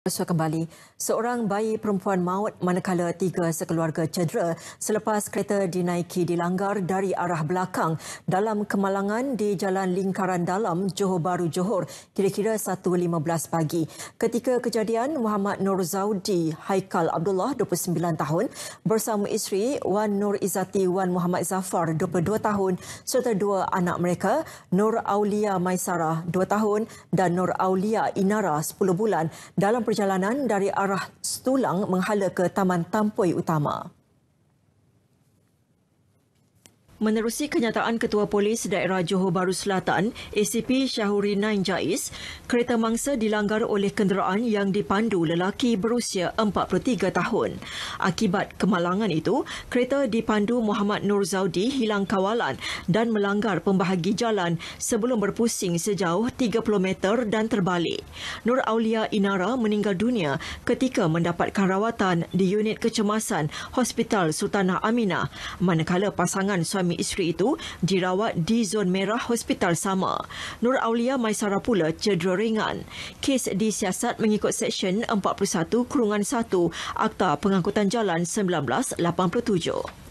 Bersua kembali, seorang bayi perempuan maut manakala tiga sekeluarga cedera selepas kereta dinaiki dilanggar dari arah belakang dalam kemalangan di Jalan Lingkaran Dalam, Johor Baru, Johor kira-kira 1.15 pagi. Ketika kejadian, Muhammad Nur Zaudi Haikal Abdullah, 29 tahun, bersama isteri Wan Nur Izati Wan Muhammad Zafar, 22 tahun, serta dua anak mereka, Nur Aulia Maisarah, 2 tahun, dan Nur Aulia Inara, 10 bulan, dalam perjalanan dari arah Stulang menghala ke Taman Tampoi Utama. Menerusi kenyataan Ketua Polis Daerah Johor Baru Selatan, ACP Syahuri Nain Jais, kereta mangsa dilanggar oleh kenderaan yang dipandu lelaki berusia 43 tahun. Akibat kemalangan itu, kereta dipandu Muhammad Nur Zaudi hilang kawalan dan melanggar pembahagi jalan sebelum berpusing sejauh 30 meter dan terbalik. Nur Aulia Inara meninggal dunia ketika mendapatkan rawatan di unit kecemasan Hospital Sultanah Aminah, manakala pasangan suami suami isteri itu dirawat di zon merah hospital sama. Nur Aulia Maisara pula cedera ringan. Kes disiasat mengikut Seksyen 41 Kurungan 1 Akta Pengangkutan Jalan 1987.